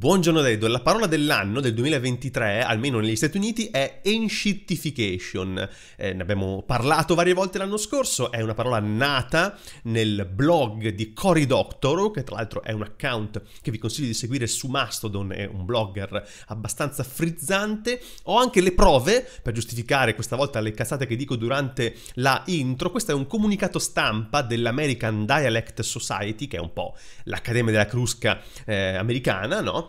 Buongiorno Dedo, la parola dell'anno del 2023, almeno negli Stati Uniti, è enshittification. Eh, ne abbiamo parlato varie volte l'anno scorso, è una parola nata nel blog di Cory Doctorow, che tra l'altro è un account che vi consiglio di seguire su Mastodon, è un blogger abbastanza frizzante. Ho anche le prove per giustificare questa volta le cazzate che dico durante la intro. Questo è un comunicato stampa dell'American Dialect Society, che è un po' l'Accademia della Crusca eh, americana, no?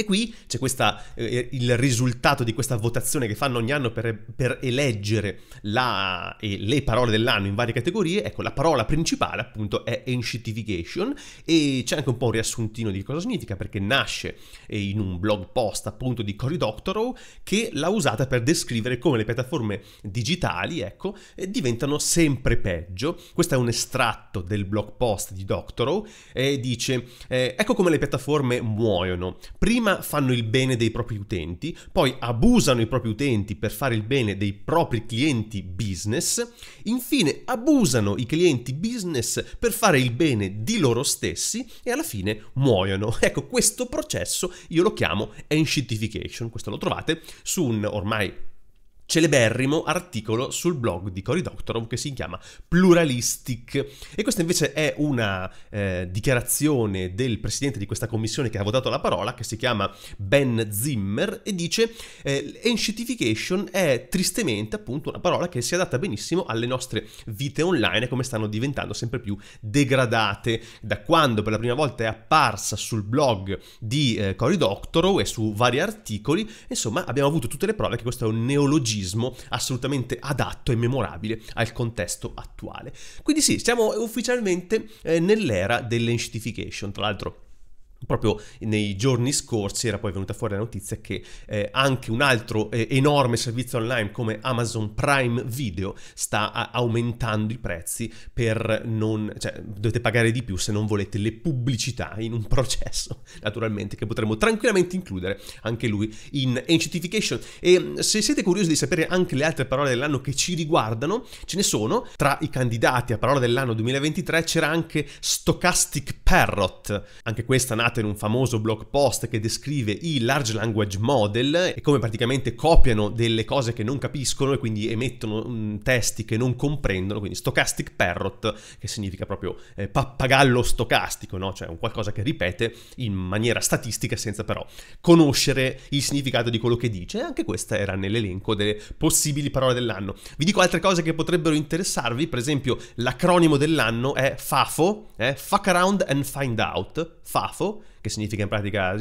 E qui c'è questa, eh, eh, il risultato di questa votazione che fanno ogni anno per, per eleggere la, eh, le parole dell'anno in varie categorie. Ecco, la parola principale appunto è Enshitification e c'è anche un po' un riassuntino di cosa significa perché nasce eh, in un blog post appunto di Cory Doctorow che l'ha usata per descrivere come le piattaforme digitali, ecco, eh, diventano sempre peggio. Questo è un estratto del blog post di Doctorow e eh, dice ecco come le piattaforme muoiono. Prima prima fanno il bene dei propri utenti, poi abusano i propri utenti per fare il bene dei propri clienti business, infine abusano i clienti business per fare il bene di loro stessi e alla fine muoiono. Ecco, questo processo io lo chiamo enshitification, questo lo trovate su un ormai celeberrimo articolo sul blog di Cory Doctorow che si chiama Pluralistic. E questa invece è una eh, dichiarazione del presidente di questa commissione che ha votato la parola, che si chiama Ben Zimmer, e dice eh, Enshitification è tristemente appunto una parola che si adatta benissimo alle nostre vite online e come stanno diventando sempre più degradate. Da quando per la prima volta è apparsa sul blog di eh, Cory Doctorow e su vari articoli, insomma abbiamo avuto tutte le prove che questo è un neologismo neologismo assolutamente adatto e memorabile al contesto attuale. Quindi sì, siamo ufficialmente eh, nell'era dell'enshitification, tra l'altro Proprio nei giorni scorsi era poi venuta fuori la notizia che eh, anche un altro eh, enorme servizio online come Amazon Prime Video sta aumentando i prezzi per non... cioè dovete pagare di più se non volete le pubblicità in un processo naturalmente che potremmo tranquillamente includere anche lui in Enchitification. E mm, se siete curiosi di sapere anche le altre parole dell'anno che ci riguardano, ce ne sono. Tra i candidati a parola dell'anno 2023 c'era anche Stochastic Parrot, anche questa nata in un famoso blog post che descrive i large language model e come praticamente copiano delle cose che non capiscono e quindi emettono um, testi che non comprendono, quindi stochastic parrot, che significa proprio eh, pappagallo stocastico, no? cioè un qualcosa che ripete in maniera statistica senza però conoscere il significato di quello che dice. anche questa era nell'elenco delle possibili parole dell'anno. Vi dico altre cose che potrebbero interessarvi, per esempio l'acronimo dell'anno è FAFO, eh? Fuck Around and Find Out, FAFO, che significa in pratica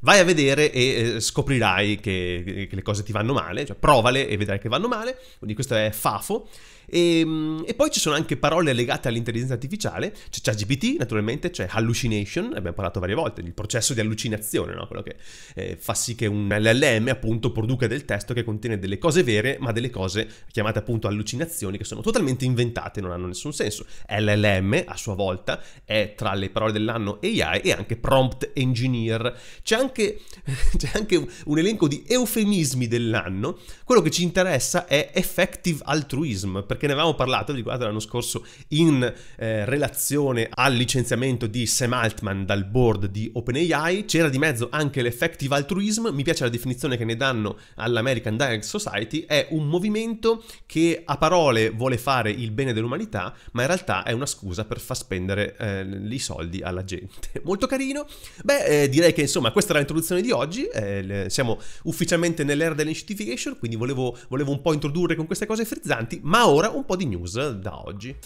vai a vedere e eh, scoprirai che, che le cose ti vanno male, cioè provale e vedrai che vanno male, quindi questo è FAFO. E, ehm, e, poi ci sono anche parole legate all'intelligenza artificiale, c'è ChatGPT naturalmente, c'è hallucination, abbiamo parlato varie volte, il processo di allucinazione, no? quello che eh, fa sì che un LLM appunto produca del testo che contiene delle cose vere, ma delle cose chiamate appunto allucinazioni che sono totalmente inventate, non hanno nessun senso. LLM a sua volta è tra le parole dell'anno AI e anche prompt engineer. C'è anche, c'è anche un elenco di eufemismi dell'anno, quello che ci interessa è effective altruism, perché perché ne avevamo parlato di guarda l'anno scorso in eh, relazione al licenziamento di Sam Altman dal board di OpenAI, c'era di mezzo anche l'effective altruism, mi piace la definizione che ne danno all'American Direct Society, è un movimento che a parole vuole fare il bene dell'umanità, ma in realtà è una scusa per far spendere eh, i soldi alla gente. Molto carino. Beh, eh, direi che insomma questa era l'introduzione di oggi, eh, le, siamo ufficialmente nell'era dell'incentification, quindi volevo, volevo un po' introdurre con queste cose frizzanti, ma ora un po' di news da oggi.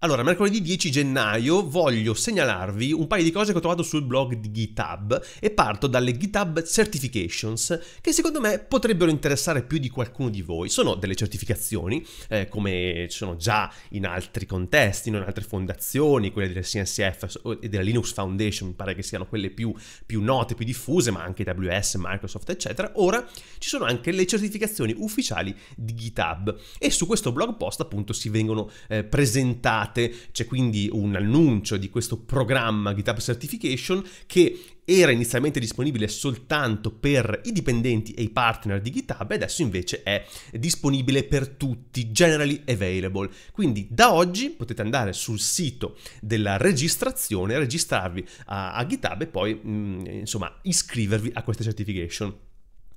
Allora, mercoledì 10 gennaio voglio segnalarvi un paio di cose che ho trovato sul blog di GitHub e parto dalle GitHub Certifications che secondo me potrebbero interessare più di qualcuno di voi. Sono delle certificazioni, eh, come ci sono già in altri contesti, in altre fondazioni, quelle della CNCF e della Linux Foundation, mi pare che siano quelle più, più note, più diffuse, ma anche AWS, Microsoft, eccetera. Ora ci sono anche le certificazioni ufficiali di GitHub e su questo blog post appunto si vengono eh, presentate date, c'è quindi un annuncio di questo programma GitHub Certification che era inizialmente disponibile soltanto per i dipendenti e i partner di GitHub e adesso invece è disponibile per tutti, generally available. Quindi da oggi potete andare sul sito della registrazione, registrarvi a, a GitHub e poi mh, mm, insomma iscrivervi a questa certification.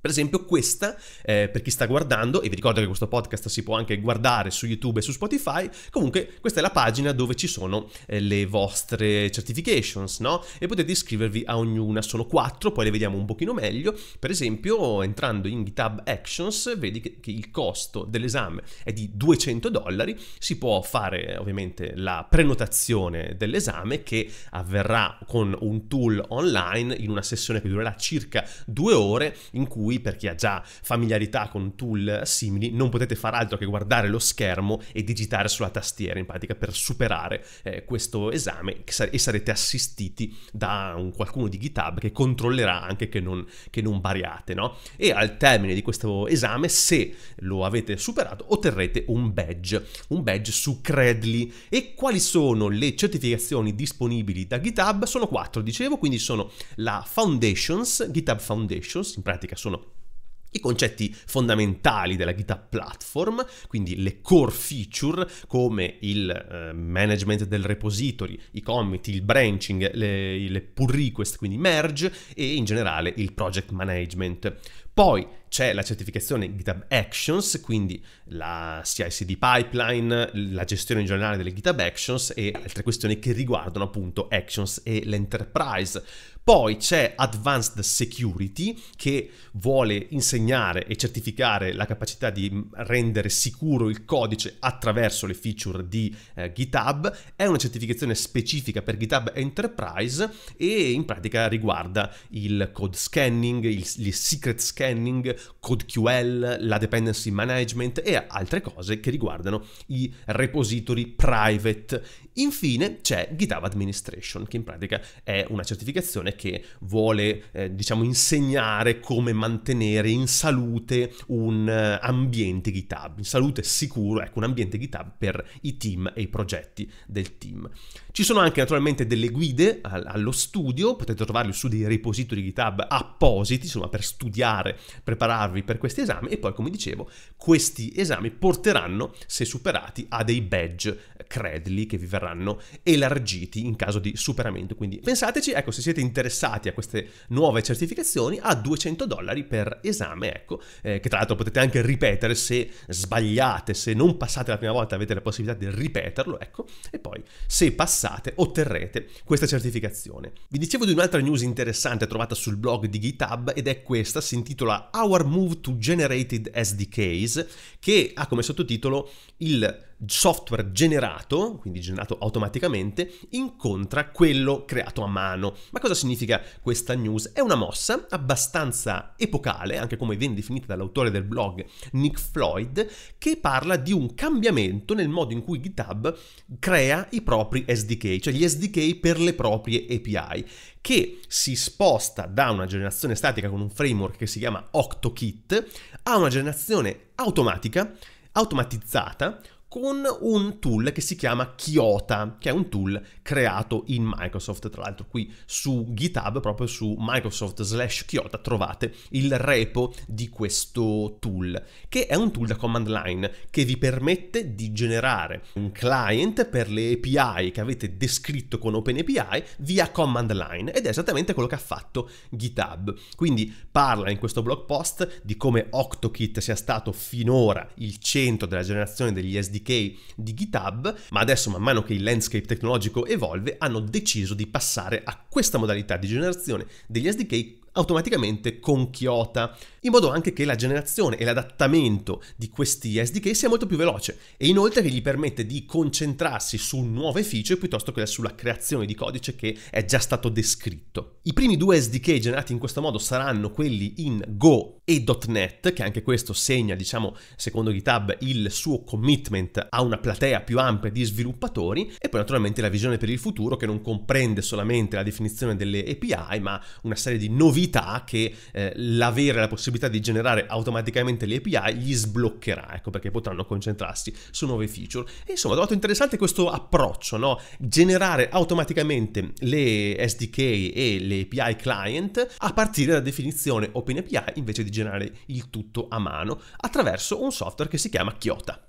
Per esempio questa, eh, per chi sta guardando, e vi ricordo che questo podcast si può anche guardare su YouTube e su Spotify, comunque questa è la pagina dove ci sono eh, le vostre certifications, no? E potete iscrivervi a ognuna, sono quattro, poi le vediamo un pochino meglio. Per esempio, entrando in GitHub Actions, vedi che, che il costo dell'esame è di 200 dollari, si può fare ovviamente la prenotazione dell'esame che avverrà con un tool online in una sessione che durerà circa due ore in cui lui, per chi ha già familiarità con tool simili, non potete far altro che guardare lo schermo e digitare sulla tastiera, in pratica, per superare eh, questo esame e sarete assistiti da un, qualcuno di GitHub che controllerà anche che non, che non variate, no? E al termine di questo esame, se lo avete superato, otterrete un badge, un badge su Credly. E quali sono le certificazioni disponibili da GitHub? Sono quattro, dicevo, quindi sono la Foundations, GitHub Foundations, in pratica sono i concetti fondamentali della GitHub Platform, quindi le core feature come il eh, management del repository, i commit, il branching, le, le pull request, quindi merge e in generale il project management. Poi c'è la certificazione GitHub Actions, quindi la CICD pipeline, la gestione in generale delle GitHub Actions e altre questioni che riguardano appunto Actions e l'enterprise. Poi c'è Advanced Security che vuole insegnare e certificare la capacità di rendere sicuro il codice attraverso le feature di eh, GitHub. È una certificazione specifica per GitHub Enterprise e in pratica riguarda il code scanning, il, gli secret scanning scanning, CodeQL, la dependency management e altre cose che riguardano i repository private. Infine c'è GitHub Administration, che in pratica è una certificazione che vuole, eh, diciamo, insegnare come mantenere in salute un eh, ambiente GitHub, in salute sicuro, ecco, un ambiente GitHub per i team e i progetti del team. Ci sono anche naturalmente delle guide allo studio, potete trovarli su dei repository GitHub appositi, insomma, per studiare studiare, prepararvi per questi esami e poi, come dicevo, questi esami porteranno, se superati, a dei badge credly che vi verranno elargiti in caso di superamento. Quindi pensateci, ecco, se siete interessati a queste nuove certificazioni, a 200 dollari per esame, ecco, eh, che tra l'altro potete anche ripetere se sbagliate, se non passate la prima volta avete la possibilità di ripeterlo, ecco, e poi se passate otterrete questa certificazione. Vi dicevo di un'altra news interessante trovata sul blog di GitHub ed è questa, si intitola intitola Our Move to Generated SDKs, che ha come sottotitolo il software generato, quindi generato automaticamente, incontra quello creato a mano. Ma cosa significa questa news? È una mossa abbastanza epocale, anche come viene definita dall'autore del blog Nick Floyd, che parla di un cambiamento nel modo in cui GitHub crea i propri SDK, cioè gli SDK per le proprie API, che si sposta da una generazione statica con un framework che si chiama OctoKit a una generazione automatica automatizzata con un tool che si chiama Kiota, che è un tool creato in Microsoft. Tra l'altro qui su GitHub, proprio su Microsoft slash Kiota, trovate il repo di questo tool, che è un tool da command line che vi permette di generare un client per le API che avete descritto con OpenAPI via command line ed è esattamente quello che ha fatto GitHub. Quindi parla in questo blog post di come OctoKit sia stato finora il centro della generazione degli SDK SDK di GitHub, ma adesso man mano che il landscape tecnologico evolve hanno deciso di passare a questa modalità di generazione degli SDK automaticamente con Chiota, in modo anche che la generazione e l'adattamento di questi SDK sia molto più veloce e inoltre che gli permette di concentrarsi su nuove feature piuttosto che sulla creazione di codice che è già stato descritto. I primi due SDK generati in questo modo saranno quelli in Go e.NET, che anche questo segna, diciamo, secondo GitHub il suo commitment a una platea più ampia di sviluppatori e poi naturalmente la visione per il futuro che non comprende solamente la definizione delle API, ma una serie di novità che eh, l'avere la possibilità di generare automaticamente le API gli sbloccherà, ecco, perché potranno concentrarsi su nuove feature. E insomma, ho trovato interessante questo approccio, no? Generare automaticamente le SDK e le API client a partire dalla definizione OpenAPI invece di generare confezionare il tutto a mano attraverso un software che si chiama Chiota.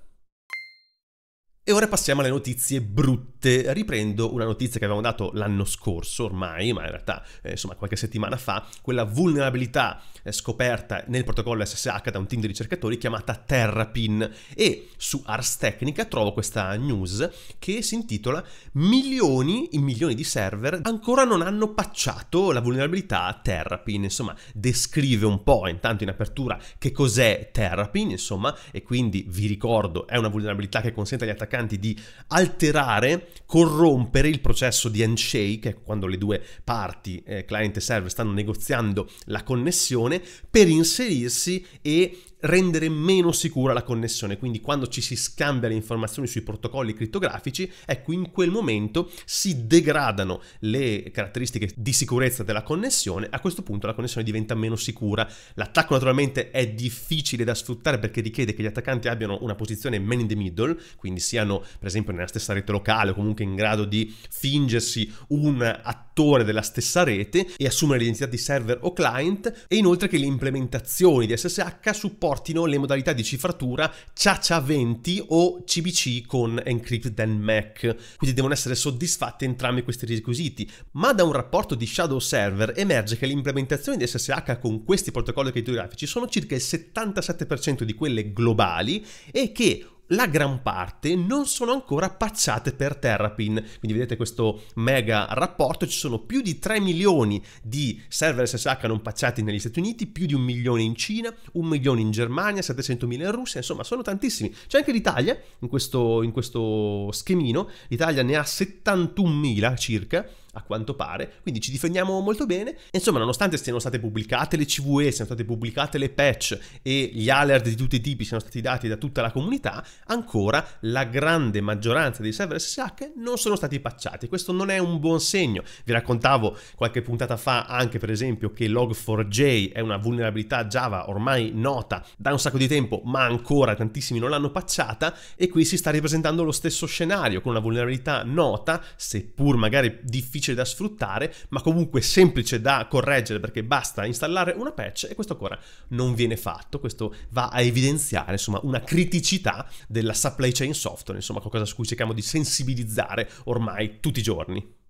E ora passiamo alle notizie brutte. Riprendo una notizia che avevamo dato l'anno scorso ormai, ma in realtà eh, insomma qualche settimana fa, quella vulnerabilità eh, scoperta nel protocollo SSH da un team di ricercatori chiamata Terrapin. E su Ars Technica trovo questa news che si intitola Milioni in milioni di server ancora non hanno patchato la vulnerabilità Terrapin. Insomma, descrive un po' intanto in apertura che cos'è Terrapin, insomma, e quindi vi ricordo è una vulnerabilità che consente agli attaccanti attaccanti di alterare, corrompere il processo di handshake, quando le due parti, eh, client e server, stanno negoziando la connessione, per inserirsi e rendere meno sicura la connessione, quindi quando ci si scambia le informazioni sui protocolli crittografici, ecco in quel momento si degradano le caratteristiche di sicurezza della connessione, a questo punto la connessione diventa meno sicura. L'attacco naturalmente è difficile da sfruttare perché richiede che gli attaccanti abbiano una posizione man in the middle, quindi siano per esempio nella stessa rete locale o comunque in grado di fingersi un attacco attore della stessa rete e assumere l'identità di server o client e inoltre che le implementazioni di SSH supportino le modalità di cifratura CHA20 o CBC con Encrypted and MAC, quindi devono essere soddisfatti entrambi questi requisiti, ma da un rapporto di Shadow Server emerge che le implementazioni di SSH con questi protocolli criptografici sono circa il 77% di quelle globali e che la gran parte non sono ancora pacciate per Terrapin. Quindi vedete questo mega rapporto, ci sono più di 3 milioni di server SSH non pacciati negli Stati Uniti, più di un milione in Cina, un milione in Germania, 700 mila in Russia, insomma sono tantissimi. C'è anche l'Italia in questo, in questo schemino, l'Italia ne ha 71.000 circa, a quanto pare, quindi ci difendiamo molto bene. Insomma, nonostante siano state pubblicate le CVE, siano state pubblicate le patch e gli alert di tutti i tipi siano stati dati da tutta la comunità, ancora la grande maggioranza dei server SSH non sono stati patchati. Questo non è un buon segno. Vi raccontavo qualche puntata fa anche per esempio che log4j è una vulnerabilità Java ormai nota da un sacco di tempo, ma ancora tantissimi non l'hanno patchata e qui si sta ripresentando lo stesso scenario con una vulnerabilità nota, seppur magari difficile difficile da sfruttare, ma comunque semplice da correggere perché basta installare una patch e questo ancora non viene fatto. Questo va a evidenziare insomma una criticità della supply chain software, insomma qualcosa su cui cerchiamo di sensibilizzare ormai tutti i giorni.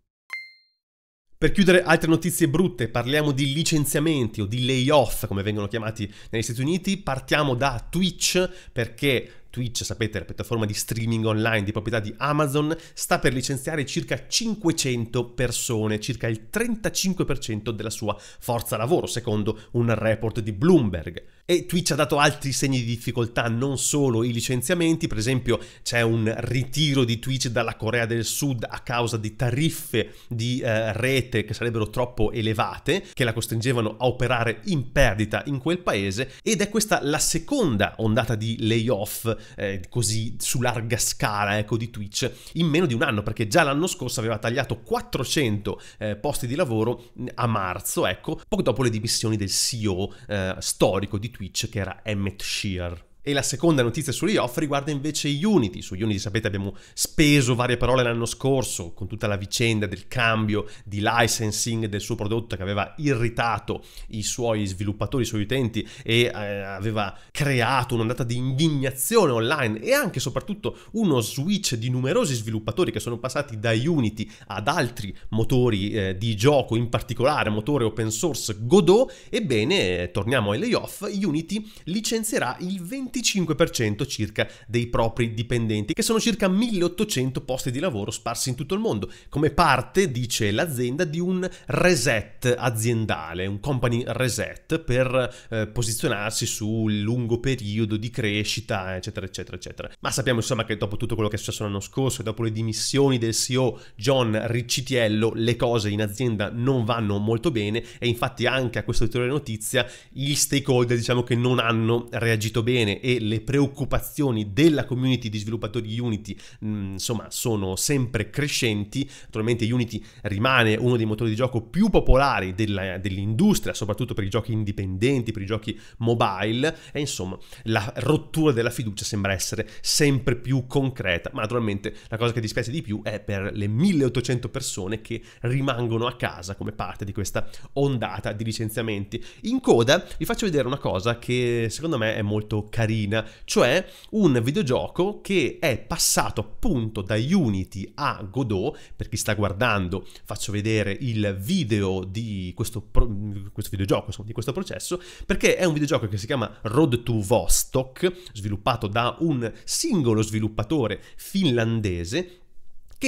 Per chiudere altre notizie brutte, parliamo di licenziamenti o di layoff, come vengono chiamati negli Stati Uniti. Partiamo da Twitch perché Twitch, sapete, la piattaforma di streaming online di proprietà di Amazon, sta per licenziare circa 500 persone, circa il 35% della sua forza lavoro, secondo un report di Bloomberg. E Twitch ha dato altri segni di difficoltà, non solo i licenziamenti, per esempio c'è un ritiro di Twitch dalla Corea del Sud a causa di tariffe di eh, rete che sarebbero troppo elevate, che la costringevano a operare in perdita in quel paese ed è questa la seconda ondata di layoff eh, così su larga scala ecco, di Twitch in meno di un anno, perché già l'anno scorso aveva tagliato 400 eh, posti di lavoro mm, a marzo, ecco, poco dopo le dimissioni del CEO eh, storico di Twitch Twitch che era Emmet Shear e la seconda notizia sugli off riguarda invece Unity. Su Unity sapete abbiamo speso varie parole l'anno scorso con tutta la vicenda del cambio di licensing del suo prodotto che aveva irritato i suoi sviluppatori, i suoi utenti e eh, aveva creato un'ondata di indignazione online e anche e soprattutto uno switch di numerosi sviluppatori che sono passati da Unity ad altri motori eh, di gioco, in particolare motore open source Godot. Ebbene, torniamo ai layoff, Unity licenzierà il 20 25% circa dei propri dipendenti, che sono circa 1800 posti di lavoro sparsi in tutto il mondo, come parte, dice l'azienda, di un reset aziendale, un company reset per eh, posizionarsi sul lungo periodo di crescita, eccetera, eccetera, eccetera. Ma sappiamo insomma che dopo tutto quello che è successo l'anno scorso, dopo le dimissioni del CEO John Riccitiello, le cose in azienda non vanno molto bene e infatti anche a questo titolo di notizia gli stakeholder diciamo che non hanno reagito bene e le preoccupazioni della community di sviluppatori Unity mh, mm, insomma sono sempre crescenti. Naturalmente Unity rimane uno dei motori di gioco più popolari dell'industria, soprattutto per i giochi indipendenti, per i giochi mobile e insomma la rottura della fiducia sembra essere sempre più concreta, ma naturalmente la cosa che dispiace di più è per le 1800 persone che rimangono a casa come parte di questa ondata di licenziamenti. In coda vi faccio vedere una cosa che secondo me è molto carina carina, cioè un videogioco che è passato appunto da Unity a Godot, per chi sta guardando faccio vedere il video di questo, pro- questo videogioco, insomma, di questo processo, perché è un videogioco che si chiama Road to Vostok, sviluppato da un singolo sviluppatore finlandese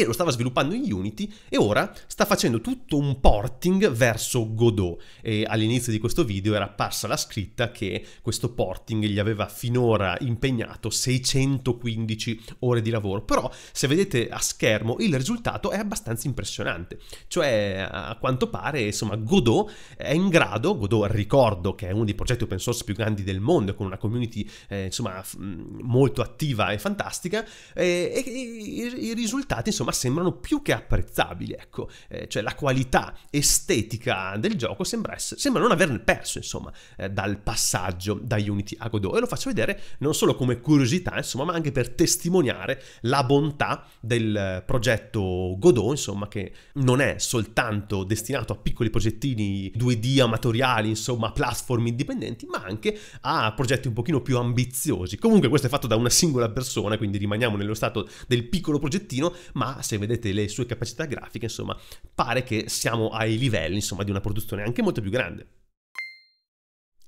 che lo stava sviluppando in Unity e ora sta facendo tutto un porting verso Godot. E all'inizio di questo video era apparsa la scritta che questo porting gli aveva finora impegnato 615 ore di lavoro, però se vedete a schermo il risultato è abbastanza impressionante, cioè a quanto pare insomma Godot è in grado, Godot ricordo che è uno dei progetti open source più grandi del mondo con una community eh, insomma f- molto attiva e fantastica eh, e, i risultati insomma insomma sembrano più che apprezzabili, ecco, eh, cioè la qualità estetica del gioco sembra, essere, sembra non averne perso, insomma, eh, dal passaggio da Unity a Godot e lo faccio vedere non solo come curiosità, insomma, ma anche per testimoniare la bontà del progetto Godot, insomma, che non è soltanto destinato a piccoli progettini 2D amatoriali, insomma, platform indipendenti, ma anche a progetti un pochino più ambiziosi. Comunque questo è fatto da una singola persona, quindi rimaniamo nello stato del piccolo progettino, ma se vedete le sue capacità grafiche, insomma, pare che siamo ai livelli, insomma, di una produzione anche molto più grande.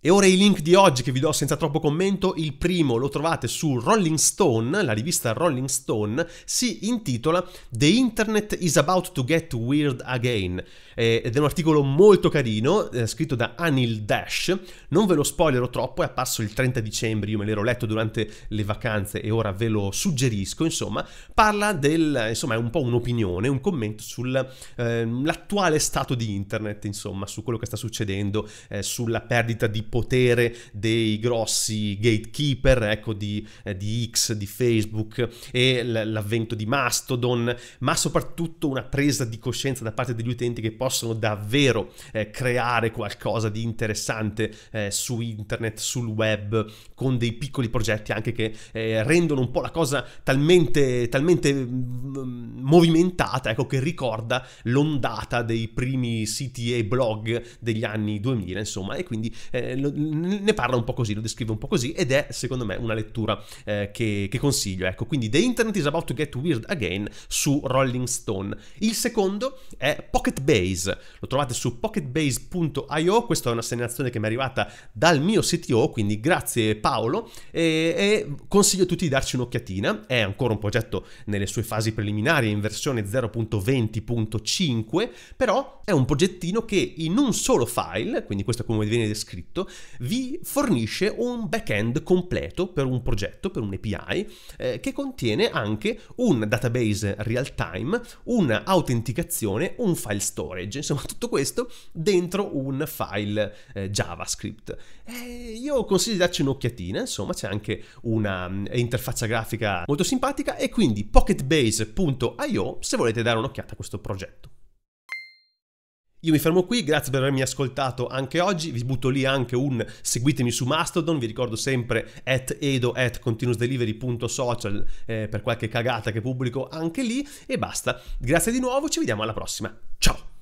E ora i link di oggi che vi do senza troppo commento, il primo lo trovate su Rolling Stone, la rivista Rolling Stone si intitola The Internet is about to get weird again eh, ed è un articolo molto carino eh, scritto da Anil Dash, non ve lo spoilerò troppo, è apparso il 30 dicembre, io me l'ero letto durante le vacanze e ora ve lo suggerisco, insomma, parla del, insomma è un po' un'opinione, un commento sull'attuale ehm, eh, stato di Internet, insomma, su quello che sta succedendo, eh, sulla perdita di potere dei grossi gatekeeper, ecco, di, eh, di X, di Facebook e l'avvento di Mastodon, ma soprattutto una presa di coscienza da parte degli utenti che possono davvero eh, creare qualcosa di interessante eh, su internet, sul web, con dei piccoli progetti anche che eh, rendono un po' la cosa talmente, talmente mm, mm, movimentata, ecco, che ricorda l'ondata dei primi siti e blog degli anni 2000, insomma, e quindi eh, lo, ne parla un po' così, lo descrive un po' così ed è secondo me una lettura eh, che, che, consiglio. Ecco, quindi The Internet is About to Get Weird Again su Rolling Stone. Il secondo è Pocket Base, lo trovate su pocketbase.io, questa è una segnalazione che mi è arrivata dal mio CTO, quindi grazie Paolo e, e consiglio a tutti di darci un'occhiatina, è ancora un progetto nelle sue fasi preliminari in versione 0.20.5, però è un progettino che in un solo file, quindi questo è come viene descritto, vi fornisce un backend completo per un progetto, per un API, eh, che contiene anche un database real-time, un'autenticazione, un file storage, insomma tutto questo dentro un file eh, JavaScript. Eh, io consiglio di darci un'occhiatina, insomma c'è anche una mh, eh, interfaccia grafica molto simpatica e quindi pocketbase.io se volete dare un'occhiata a questo progetto. Io mi fermo qui, grazie per avermi ascoltato anche oggi, vi butto lì anche un seguitemi su Mastodon, vi ricordo sempre at edo at continuousdelivery.social eh, per qualche cagata che pubblico anche lì e basta. Grazie di nuovo, ci vediamo alla prossima, ciao!